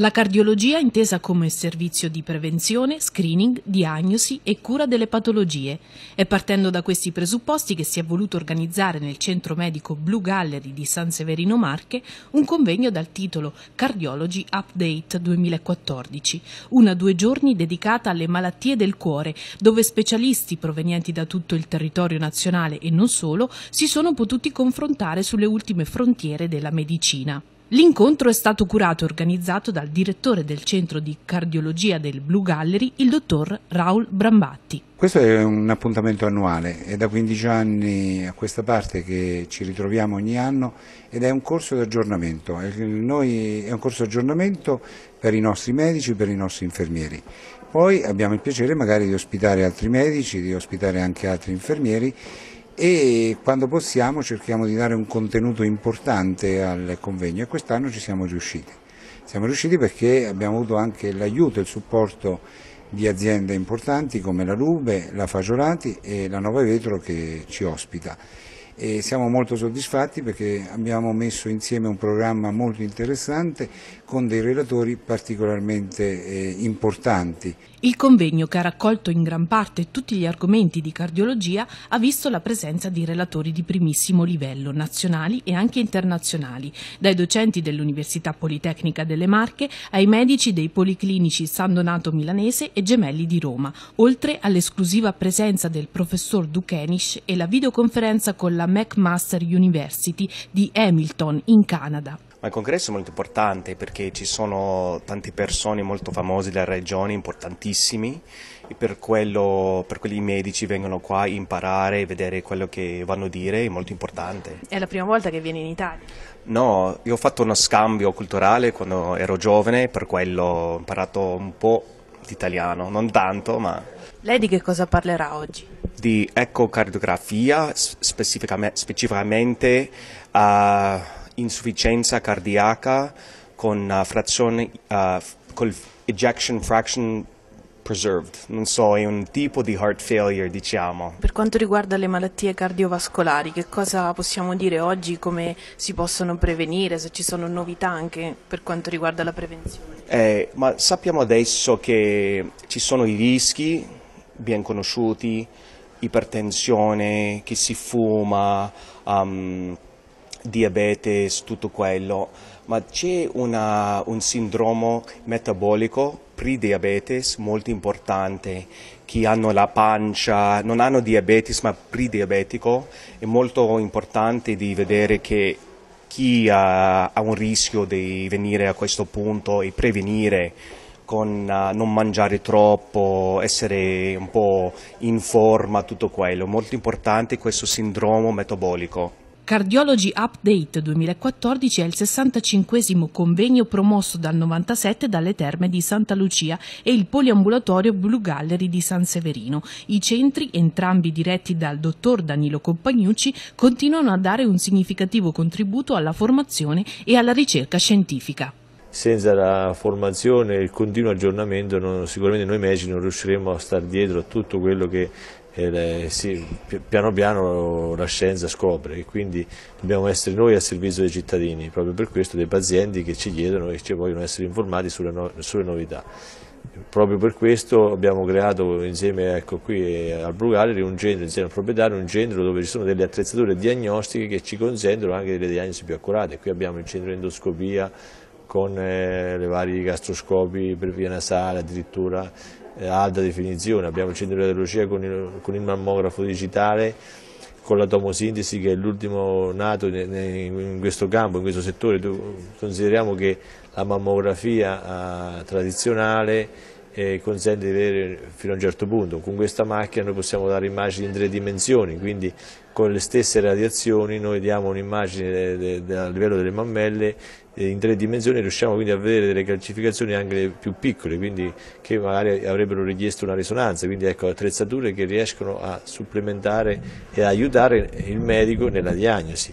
La cardiologia intesa come servizio di prevenzione, screening, diagnosi e cura delle patologie. È partendo da questi presupposti che si è voluto organizzare nel centro medico Blue Gallery di San Severino Marche un convegno dal titolo Cardiology Update 2014, una due giorni dedicata alle malattie del cuore, dove specialisti provenienti da tutto il territorio nazionale e non solo si sono potuti confrontare sulle ultime frontiere della medicina. L'incontro è stato curato e organizzato dal direttore del centro di cardiologia del Blue Gallery, il dottor Raul Brambatti. Questo è un appuntamento annuale, è da 15 anni a questa parte che ci ritroviamo ogni anno ed è un corso di aggiornamento, è un corso di aggiornamento per i nostri medici, per i nostri infermieri. Poi abbiamo il piacere magari di ospitare altri medici, di ospitare anche altri infermieri e quando possiamo cerchiamo di dare un contenuto importante al convegno e quest'anno ci siamo riusciti. Siamo riusciti perché abbiamo avuto anche l'aiuto e il supporto di aziende importanti come la Lube, la Fagiolati e la Nova Vetro che ci ospita. E siamo molto soddisfatti perché abbiamo messo insieme un programma molto interessante con dei relatori particolarmente eh, importanti. Il convegno, che ha raccolto in gran parte tutti gli argomenti di cardiologia, ha visto la presenza di relatori di primissimo livello, nazionali e anche internazionali, dai docenti dell'Università Politecnica delle Marche ai medici dei policlinici San Donato Milanese e Gemelli di Roma, oltre all'esclusiva presenza del professor Dukenish e la videoconferenza con la McMaster University di Hamilton in Canada. Ma il congresso è molto importante perché ci sono tante persone molto famose della regione, importantissimi, e per quello per quelli medici vengono qua a imparare e vedere quello che vanno a dire, è molto importante. È la prima volta che vieni in Italia? No, io ho fatto uno scambio culturale quando ero giovane, per quello ho imparato un po' l'italiano, non tanto, ma... Lei di che cosa parlerà oggi? Di ecocardiografia, specificamente... specificamente uh, insufficienza cardiaca con uh, frazione, uh, col ejection fraction preserved, non so, è un tipo di heart failure, diciamo. Per quanto riguarda le malattie cardiovascolari, che cosa possiamo dire oggi, come si possono prevenire, se ci sono novità anche per quanto riguarda la prevenzione? Eh, ma sappiamo adesso che ci sono i rischi ben conosciuti, ipertensione, che si fuma, um, diabete, tutto quello, ma c'è una, un sindrome metabolico pre diabetes molto importante, chi hanno la pancia, non hanno diabetes ma pre-diabetico, è molto importante di vedere che chi ha, ha un rischio di venire a questo punto e prevenire con uh, non mangiare troppo, essere un po' in forma, tutto quello. Molto importante questo sindrome metabolico. Cardiology Update 2014 è il 65 convegno promosso dal 97 dalle Terme di Santa Lucia e il poliambulatorio Blue Gallery di San Severino. I centri, entrambi diretti dal dottor Danilo Compagnucci, continuano a dare un significativo contributo alla formazione e alla ricerca scientifica senza la formazione e il continuo aggiornamento non, sicuramente noi medici non riusciremo a stare dietro a tutto quello che le, sì, piano piano la scienza scopre e quindi dobbiamo essere noi a servizio dei cittadini, proprio per questo dei pazienti che ci chiedono e ci vogliono essere informati sulle, no, sulle novità. Proprio per questo abbiamo creato insieme ecco, qui eh, al Brugaleri un centro, insieme al proprietario, un centro dove ci sono delle attrezzature diagnostiche che ci consentono anche delle diagnosi più accurate. Qui abbiamo il centro di endoscopia con eh, le vari gastroscopi per via nasale, addirittura alta definizione, abbiamo il centro di radiologia con il, con il mammografo digitale, con la tomosintesi che è l'ultimo nato in questo campo, in questo settore, consideriamo che la mammografia ah, tradizionale eh, consente di avere fino a un certo punto, con questa macchina noi possiamo dare immagini in tre dimensioni, quindi con le stesse radiazioni noi diamo un'immagine a livello delle mammelle in tre dimensioni riusciamo quindi a vedere delle calcificazioni anche più piccole, quindi che magari avrebbero richiesto una risonanza, quindi ecco attrezzature che riescono a supplementare e aiutare il medico nella diagnosi.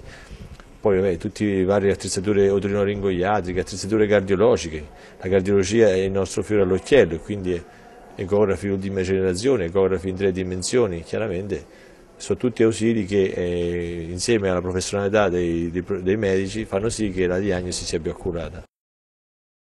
Poi vabbè, tutte le varie attrezzature otorinolaringoiatriche, attrezzature cardiologiche, la cardiologia è il nostro fiore all'occhiello, quindi ecografi di ultima generazione, ecografi in tre dimensioni, chiaramente sono tutti ausili che eh, insieme alla professionalità dei, dei, dei medici fanno sì che la diagnosi sia più accurata.